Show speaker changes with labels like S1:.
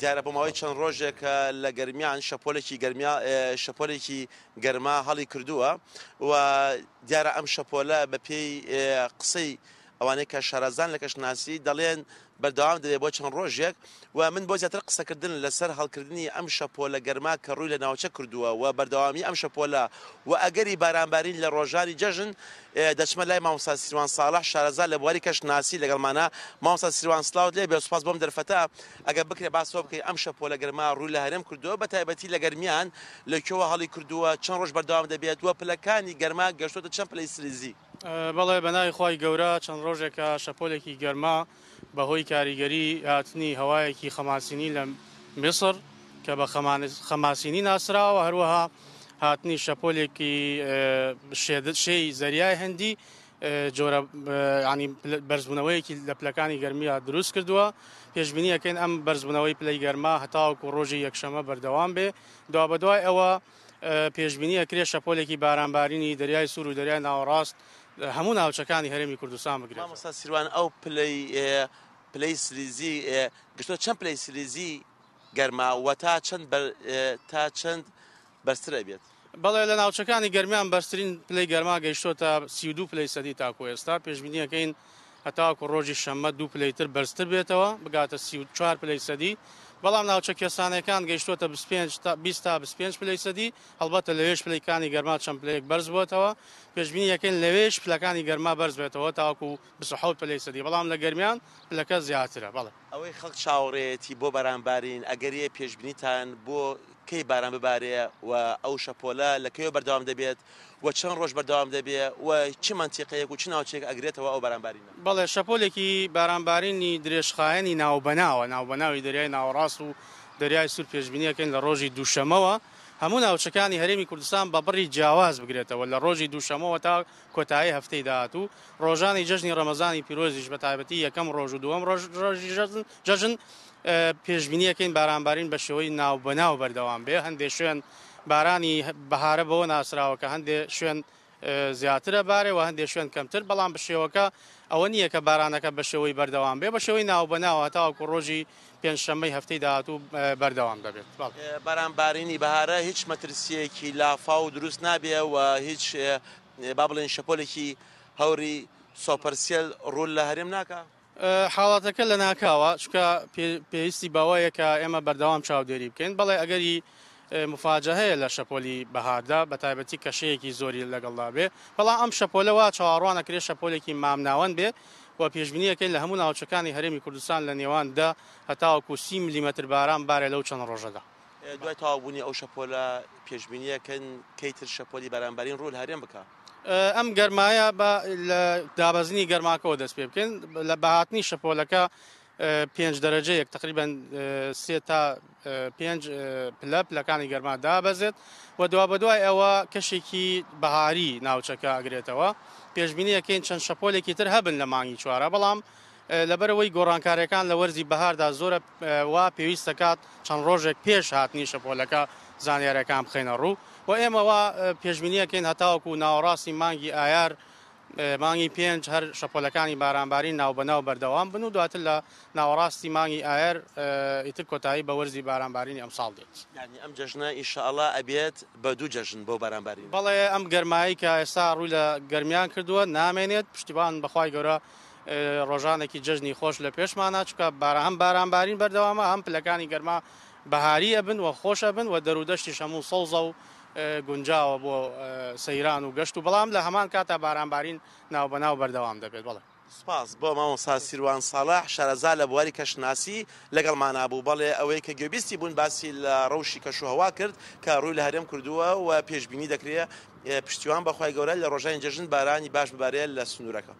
S1: دیارە بۆ ماوەی چەند ڕۆژێک لە گەرمیان شەپۆلێکی شەپۆلێکی گەرما هەڵی کردووە و دیارە ئەم شەپۆلە بە پێی قسەی ئەوانەیە کە شارەزان لە کەشناسی دەڵێن بەردەوام دەبێ بۆ چەند ڕۆژێک و من بۆ زیاتر قسەکردن لەسەر هەڵکردنی ئەم شەپۆلە گەرما کە ڕووی لە ناوچە کردووە و بەردەوامی ئەم شەپۆلە و ئەگەری بارانبارین لە ڕۆژانی جەژن دەچمە لای مامسا سیروان ساڵح شارەزا لە بواری کەشناسی لەگەڵمانە مامسا سیروان سلااوت لێ بێسپاس بۆم دەرفەتا ئەگە بکرێ باسۆ بکەی ئەم شەپۆلە گەرما ڕووی لە هەرم کردووە بە تایبەتی لە گەرمیان لەکوێوە هەڵی کردووە چەند ڕۆژ بەردەوام دەبێت وە پلەکانی گەرما گەشتۆتە چەند پلەی سریزی.
S2: بەڵێ بەناوی خی گەورە چەند ڕۆژێکە شەپۆلێکی گەرما بەهۆی کاریگەری هاتنی هەوایەکی خەماسینی لە میسر کە بە خەماسینی ناسراوە هەروەها هاتنی شەپۆلێکی شێی زەریای هەندی جۆرە ینی بەرزبوونەوەیەکی لە پلەکانی گەرمیا دروست کردووە پێشببینی ئەەکەین ئەم بەرزبوونەوەی پلەی گەرما هەتاوکو ڕۆژی یەکشەمە بەردەوام بێ دوا بەدوای ئەوە پێشببینی ئەکرێ شەپۆلێکی بارانبارینی دەریای سوور و دەریای ناوەڕاست هەموو ناوچەکانی هەرێمی کوردستان بگرێت
S1: ستا سیروان ئەو پلی پلی سریزی گشتۆ چەند پلی سریزی گەرماوە تا چەند تا چەند بەرسرە بێت
S2: بەڵێ لە ناوچەکانی گەرمیان بەرزترین پلی گەرما گەیشتۆ تا سیدو پلی سەدی تاکو ئێستا پێشبینیەکەین هەتاکو ڕۆژی شەممە دوو پلیتر بەرزتر بێتەوە بگاتە سی چوار پلی سەدی بەڵام ناوچە کێسانەکان گەیشتوتە 20 تا 25 پلی سەدی هەڵبەتە لەوێش پلیکانی گەرما چەند پلەیەک بەرز بووتەوە پێشبینی یەکەن لەوێش پلەکانی گەرما بەرز بێتەوە تاواکو 26 پلی سەدی بەڵام لە گەرمیان پلەکە زیاترە بەڵێ
S1: ئەوەی خەڵ چاوڕێتی بۆ بەرامبارین ئەگەریە پێشبینیتان بۆ کەی باران ببارەیە و ئەو شەپۆلە لەکەیەوە بەردەوام دەبێت و چەند ڕۆژ بەردەوام دەبێت و چی منتیقەیەک و چ ناوچێک ئەگرێتەوە ئەو بارانبارینە
S2: بەڵێ شەپۆلێکی بارانبارینی درێژخایەنی ناوبەناوە ناوبەناوی دەریای ناوەڕاست و دەریای سوور پێشببینیەکەن لە ڕۆژی دووشەمەوە هەموو ناوچەکانی هەرێمی کوردستان بە بڕی جیاواز بگرێتەوە لە ڕۆژی دووشەمەوە تا کۆتایی هەفتەی داهاتوو ڕۆژانی جژنی ڕەمەزانی پیرۆزیش بە تایبەتی یەکەم ڕۆژ و دووەم ڕۆژی جژن پێشبینیەکەین بارانبارین بە شێوەی ناو بەناو بەردەوام بێ هەندێک شوێن بارانی بەهارە بەوە ناسراوە کە هەندێک شوێن زیاترە بارێ و هەندێک شوێن کەمتر بەڵام بشێوەکە ئەوە نییە کە بارانەکە بە شێوەی بەردەوام بێ بە شێوەی ناو بەناوە تاوەکو ڕۆژی پێنجشەمەی هەفتەی داهاتوو بەردەوام دەبێت
S1: باران بارینی بەهارە هیچ مەترسیەکی لافا و دروست نابێ و هیچ با بڵێن شەپۆلێکی هەوری سۆپەرسیل ڕول لە هەرێم ناکە
S2: حاڵاتەکە لە ناکاوە چکە پێویستی باوایەکە ئێمە بەردەوام چاودێری بکەین بەڵێ ئەگەری مفاجهەیە لە شەپۆلی بەهاردا بە تایبەتی کەشەیەکی زۆری لەگەڵدا بێ بەڵام ئەم شەپۆلەوە چاڕوانەکرێ شەپۆلێکی مامناوەن بێ و پێشبینیەکەی لە هەموو ناوچەکانی هەرێمی کوردستان لە نێواندا هەتاوەکو سی میلیمەتر باران بارێ لەو چەند ڕۆژەدا.
S1: دوای تاوابوونی ئەو شەپۆلە پێشبینیەکەن کەیتر شەپۆلی بەرامبەرین ڕول هەرێم بکە.
S2: ئەم گەرمایە بە دابەزنی گەرماکەەوە دەست پێ بکەن لە بەهاتنی شەپۆلەکە پێنج دەرەجەیەک تقریبان سێ تا پێنج پلە پلەکانی گەرما دابەزێت و دوا بە دوای ئەوە کەشێکی بەهاری ناوچەکە ئەگرێتەوە پێشببینی یەکەین چەند شەپۆلێکی تر هەبن لە مانگی چوارە بەڵام لەبەرەوەی گۆڕانکاریەکان لە وەرزی بەهاردا زۆرە وا پێویستەکات چەند ڕۆژێک پێش هاتنی شەپۆلەکە زانیارەکان بخێنە ڕوو و ئێمەوە پێشببینیەکەین هەتاوەکو و ناوەڕاستی مانگی ئایار مانگی پێنج هەر شەپۆلەکانی بارانباری ناوبەناو بەردەوام بن و دواتر لە ناوەڕاستی مانگی ئایر ئیتر کۆتایی بە وەرزی بارانبارینی ئەمساڵ دێت
S1: ئەم جژنە ئیشعاڵا ئەبێت بە دوو جەژن بۆ بارانباری
S2: بەڵێ ئەم گەرمایی کە ئێستا ڕووی لە گەرمیان کردووە نامێنێت پشتیبان بەخوای گەورە ڕۆژانێکی جژنی خۆش لە پێشمانە چکە بارە هەم بارانبارین بەردەوامە هەم پلەکانی گەرما بەهاریە بن و خۆشە بن و دەرودەشتی هەموو سەوزە و گونجاوە بۆ سەیران و گەشت و بەڵام لە هەمان کاتا بارانبارین ناوبەناو بەردەوام دەبێت بڵێ.
S1: سپاس بۆ مامۆسا سیروان ساڵاح شارەزا لە بواری کەشناسی لەگەڵ مانابوو بەڵێ ئەوەی کە گوێبیستی بوون باسی لە ڕەوشی کەشوهوا کرد کە ڕووی لە هەرێم کردووە و پێشببینی دەکرێت پشتیوان بەخوای گەورە لە ڕۆژانی جەژن بارانی باش ببارێت لە سنوورەکە.